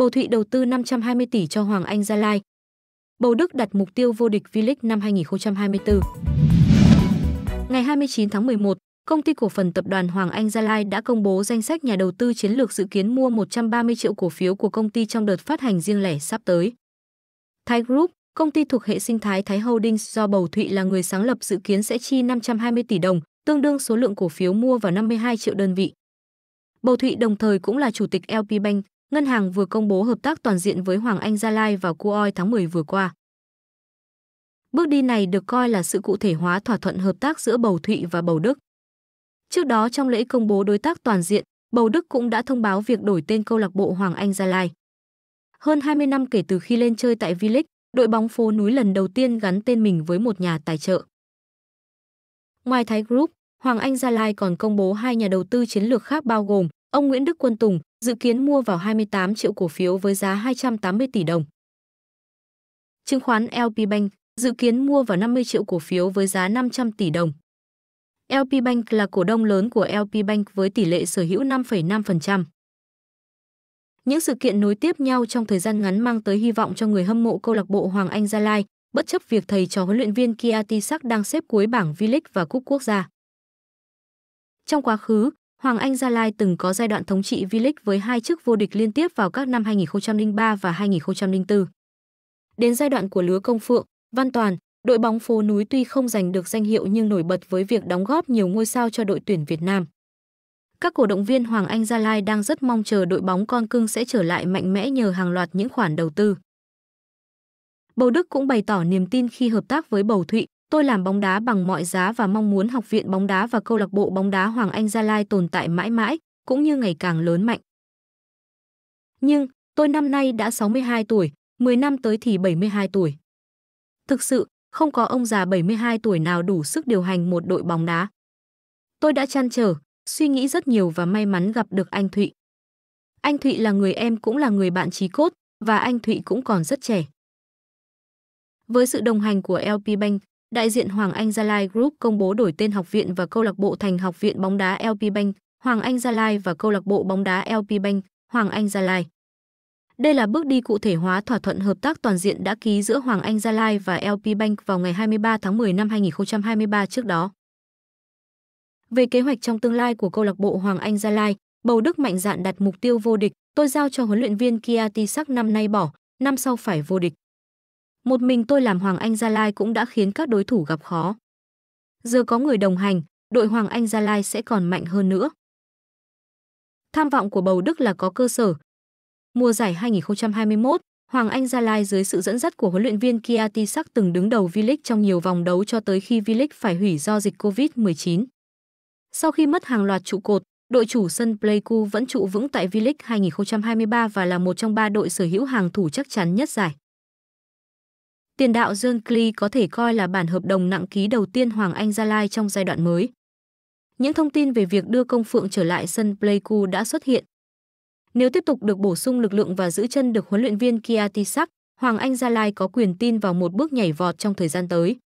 Bầu Thụy đầu tư 520 tỷ cho Hoàng Anh Gia Lai. Bầu Đức đặt mục tiêu vô địch V-League năm 2024. Ngày 29 tháng 11, công ty cổ phần tập đoàn Hoàng Anh Gia Lai đã công bố danh sách nhà đầu tư chiến lược dự kiến mua 130 triệu cổ phiếu của công ty trong đợt phát hành riêng lẻ sắp tới. Thái Group, công ty thuộc hệ sinh thái Thái Holdings do Bầu Thụy là người sáng lập dự kiến sẽ chi 520 tỷ đồng, tương đương số lượng cổ phiếu mua vào 52 triệu đơn vị. Bầu Thụy đồng thời cũng là chủ tịch LP Bank, ngân hàng vừa công bố hợp tác toàn diện với Hoàng Anh Gia Lai vào Cuoi tháng 10 vừa qua. Bước đi này được coi là sự cụ thể hóa thỏa thuận hợp tác giữa Bầu Thụy và Bầu Đức. Trước đó trong lễ công bố đối tác toàn diện, Bầu Đức cũng đã thông báo việc đổi tên câu lạc bộ Hoàng Anh Gia Lai. Hơn 20 năm kể từ khi lên chơi tại V-League, đội bóng phố núi lần đầu tiên gắn tên mình với một nhà tài trợ. Ngoài Thái Group, Hoàng Anh Gia Lai còn công bố hai nhà đầu tư chiến lược khác bao gồm ông Nguyễn Đức Quân Tùng, dự kiến mua vào 28 triệu cổ phiếu với giá 280 tỷ đồng. Chứng khoán LP Bank dự kiến mua vào 50 triệu cổ phiếu với giá 500 tỷ đồng. LP Bank là cổ đông lớn của LP Bank với tỷ lệ sở hữu 5,5%. Những sự kiện nối tiếp nhau trong thời gian ngắn mang tới hy vọng cho người hâm mộ câu lạc bộ Hoàng Anh Gia Lai, bất chấp việc thầy trò huấn luyện viên Kia Tisak đang xếp cuối bảng V-League và Cúp Quốc gia. Trong quá khứ, Hoàng Anh Gia Lai từng có giai đoạn thống trị V-League với hai chức vô địch liên tiếp vào các năm 2003 và 2004. Đến giai đoạn của lứa Công Phượng, Văn Toàn, đội bóng phố núi tuy không giành được danh hiệu nhưng nổi bật với việc đóng góp nhiều ngôi sao cho đội tuyển Việt Nam. Các cổ động viên Hoàng Anh Gia Lai đang rất mong chờ đội bóng con cưng sẽ trở lại mạnh mẽ nhờ hàng loạt những khoản đầu tư. Bầu Đức cũng bày tỏ niềm tin khi hợp tác với Bầu Thụy, Tôi làm bóng đá bằng mọi giá và mong muốn học viện bóng đá và câu lạc bộ bóng đá Hoàng Anh Gia Lai tồn tại mãi mãi, cũng như ngày càng lớn mạnh. Nhưng, tôi năm nay đã 62 tuổi, 10 năm tới thì 72 tuổi. Thực sự, không có ông già 72 tuổi nào đủ sức điều hành một đội bóng đá. Tôi đã chăn trở, suy nghĩ rất nhiều và may mắn gặp được anh Thụy. Anh Thụy là người em cũng là người bạn chí cốt và anh Thụy cũng còn rất trẻ. Với sự đồng hành của LP Bank, đại diện Hoàng Anh Gia Lai Group công bố đổi tên học viện và câu lạc bộ thành Học viện bóng đá LP Bank, Hoàng Anh Gia Lai và câu lạc bộ bóng đá LP Bank, Hoàng Anh Gia Lai. Đây là bước đi cụ thể hóa thỏa thuận hợp tác toàn diện đã ký giữa Hoàng Anh Gia Lai và LP Bank vào ngày 23 tháng 10 năm 2023 trước đó. Về kế hoạch trong tương lai của câu lạc bộ Hoàng Anh Gia Lai, Bầu Đức mạnh dạn đặt mục tiêu vô địch, tôi giao cho huấn luyện viên Kia Tisak năm nay bỏ, năm sau phải vô địch. Một mình tôi làm Hoàng Anh Gia Lai cũng đã khiến các đối thủ gặp khó. Giờ có người đồng hành, đội Hoàng Anh Gia Lai sẽ còn mạnh hơn nữa. Tham vọng của Bầu Đức là có cơ sở. Mùa giải 2021, Hoàng Anh Gia Lai dưới sự dẫn dắt của huấn luyện viên Kiati Sắc từng đứng đầu V-League trong nhiều vòng đấu cho tới khi V-League phải hủy do dịch Covid-19. Sau khi mất hàng loạt trụ cột, đội chủ sân Pleiku vẫn trụ vững tại V-League 2023 và là một trong ba đội sở hữu hàng thủ chắc chắn nhất giải. Tiền đạo Dương Kli có thể coi là bản hợp đồng nặng ký đầu tiên Hoàng Anh Gia Lai trong giai đoạn mới. Những thông tin về việc đưa Công Phượng trở lại sân Pleiku đã xuất hiện. Nếu tiếp tục được bổ sung lực lượng và giữ chân được huấn luyện viên Kia Tisak, Hoàng Anh Gia Lai có quyền tin vào một bước nhảy vọt trong thời gian tới.